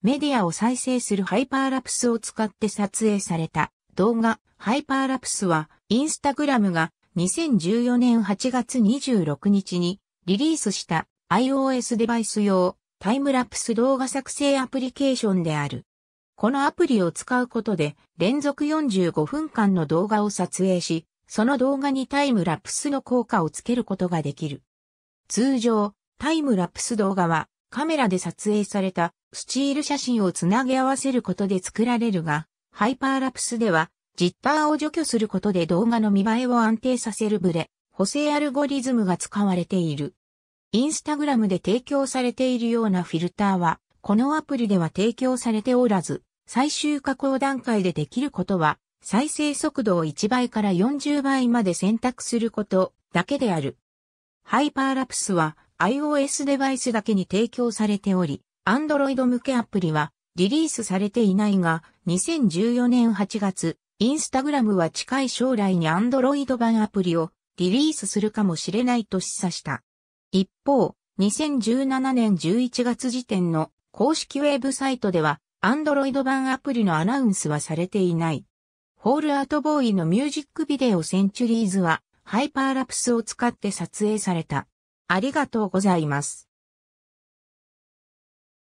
メディアを再生するハイパーラプスを使って撮影された動画ハイパーラプスはインスタグラムが2014年8月26日にリリースした iOS デバイス用タイムラプス動画作成アプリケーションである。このアプリを使うことで連続45分間の動画を撮影し、その動画にタイムラプスの効果をつけることができる。通常、タイムラプス動画はカメラで撮影されたスチール写真をつなぎ合わせることで作られるが、ハイパーラプスでは、ジッターを除去することで動画の見栄えを安定させるブレ、補正アルゴリズムが使われている。インスタグラムで提供されているようなフィルターは、このアプリでは提供されておらず、最終加工段階でできることは、再生速度を1倍から40倍まで選択することだけである。ハイパーラプスは iOS デバイスだけに提供されており、Android 向けアプリはリリースされていないが、2014年8月、インスタグラムは近い将来に Android 版アプリをリリースするかもしれないと示唆した。一方、2017年11月時点の公式ウェブサイトでは、Android 版アプリのアナウンスはされていない。ホールアートボーイのミュージックビデオセンチュリーズは、ハイパーラプスを使って撮影された。ありがとうございます。